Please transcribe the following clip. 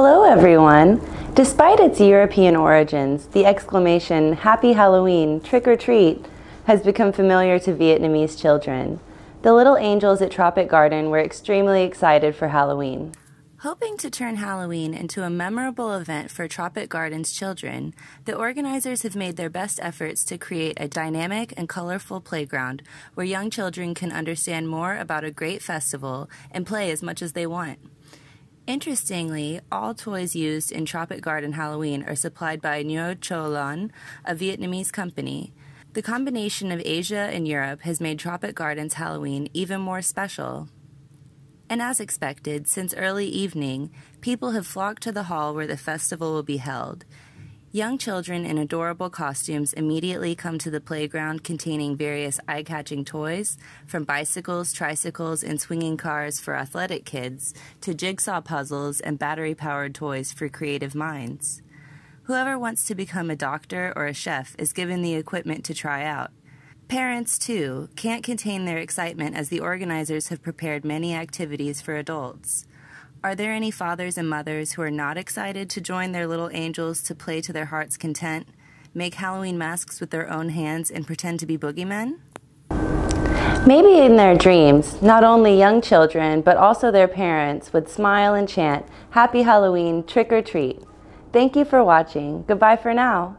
Hello everyone! Despite its European origins, the exclamation Happy Halloween, trick or treat, has become familiar to Vietnamese children. The little angels at Tropic Garden were extremely excited for Halloween. Hoping to turn Halloween into a memorable event for Tropic Garden's children, the organizers have made their best efforts to create a dynamic and colorful playground where young children can understand more about a great festival and play as much as they want. Interestingly, all toys used in Tropic Garden Halloween are supplied by Neo Cholon, a Vietnamese company. The combination of Asia and Europe has made Tropic Gardens Halloween even more special. And as expected, since early evening, people have flocked to the hall where the festival will be held. Young children in adorable costumes immediately come to the playground containing various eye catching toys, from bicycles, tricycles, and swinging cars for athletic kids, to jigsaw puzzles and battery powered toys for creative minds. Whoever wants to become a doctor or a chef is given the equipment to try out. Parents, too, can't contain their excitement as the organizers have prepared many activities for adults. Are there any fathers and mothers who are not excited to join their little angels to play to their heart's content, make Halloween masks with their own hands, and pretend to be boogeymen? Maybe in their dreams, not only young children, but also their parents would smile and chant, Happy Halloween, trick or treat. Thank you for watching. Goodbye for now.